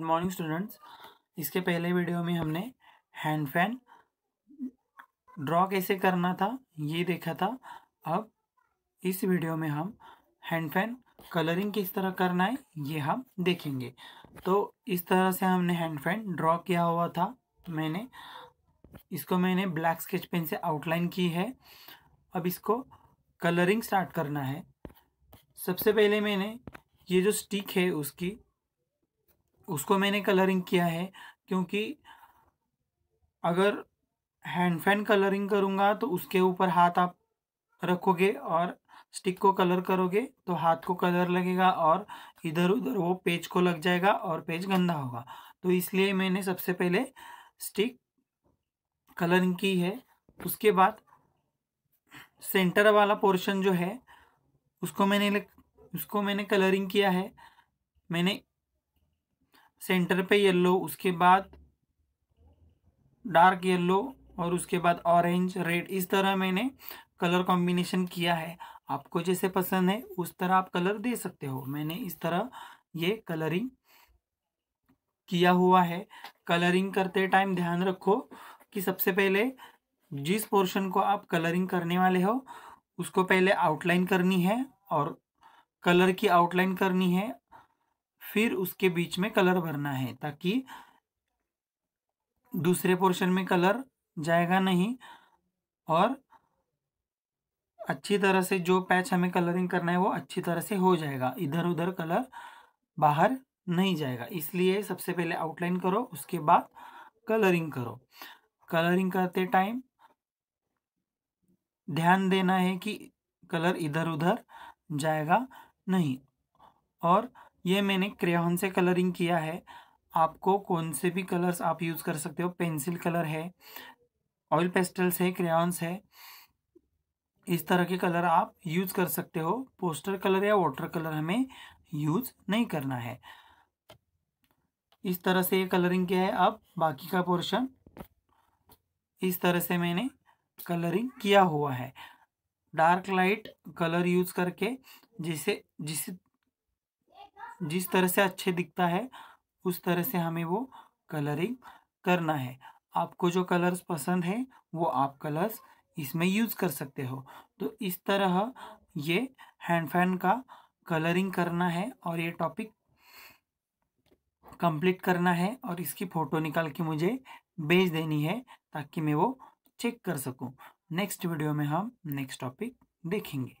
good morning students इसके पहले video में हमने हैंड फैन ड्रॉ कैसे करना था ये देखा था अब इस वीडियो में हम हैंड फैन कलरिंग किस तरह करना है ये हम देखेंगे तो इस तरह से हमने हैंड फैन ड्रॉ किया हुआ था मैंने इसको मैंने ब्लैक स्केच पेन से आउटलाइन की है अब इसको कलरिंग स्टार्ट करना है सबसे पहले मैंने ये जो स्टिक है उसकी उसको मैंने कलरिंग किया है क्योंकि अगर हैंड फैन कलरिंग करूँगा तो उसके ऊपर हाथ आप रखोगे और स्टिक को कलर करोगे तो हाथ को कलर लगेगा और इधर उधर वो पेज को लग जाएगा और पेज गंदा होगा तो इसलिए मैंने सबसे पहले स्टिक कलरिंग की है उसके बाद सेंटर वाला पोर्शन जो है उसको मैंने उसको मैंने कलरिंग किया है मैंने सेंटर पे येलो उसके बाद डार्क येलो और उसके बाद ऑरेंज रेड इस तरह मैंने कलर कॉम्बिनेशन किया है आपको जैसे पसंद है उस तरह आप कलर दे सकते हो मैंने इस तरह ये कलरिंग किया हुआ है कलरिंग करते टाइम ध्यान रखो कि सबसे पहले जिस पोर्शन को आप कलरिंग करने वाले हो उसको पहले आउटलाइन करनी है और कलर की आउटलाइन करनी है फिर उसके बीच में कलर भरना है ताकि दूसरे पोर्शन में कलर जाएगा नहीं और अच्छी तरह से जो पैच हमें कलरिंग करना है वो अच्छी तरह से हो जाएगा इधर उधर कलर बाहर नहीं जाएगा इसलिए सबसे पहले आउटलाइन करो उसके बाद कलरिंग करो कलरिंग करते टाइम ध्यान देना है कि कलर इधर उधर जाएगा नहीं और ये मैंने क्रेन से कलरिंग किया है आपको कौन से भी कलर्स आप यूज़ कर सकते हो पेंसिल कलर है ऑयल पेस्टल्स है क्रेन्स है इस तरह के कलर आप यूज़ कर सकते हो पोस्टर कलर या वाटर कलर हमें यूज़ नहीं करना है इस तरह से ये कलरिंग किया है अब बाकी का पोर्शन इस तरह से मैंने कलरिंग किया हुआ है डार्क लाइट कलर यूज़ करके जिसे जिस जिस तरह से अच्छे दिखता है उस तरह से हमें वो कलरिंग करना है आपको जो कलर्स पसंद है वो आप कलर्स इसमें यूज़ कर सकते हो तो इस तरह ये हैंड फैन का कलरिंग करना है और ये टॉपिक कंप्लीट करना है और इसकी फ़ोटो निकाल के मुझे भेज देनी है ताकि मैं वो चेक कर सकूं नेक्स्ट वीडियो में हम नेक्स्ट टॉपिक देखेंगे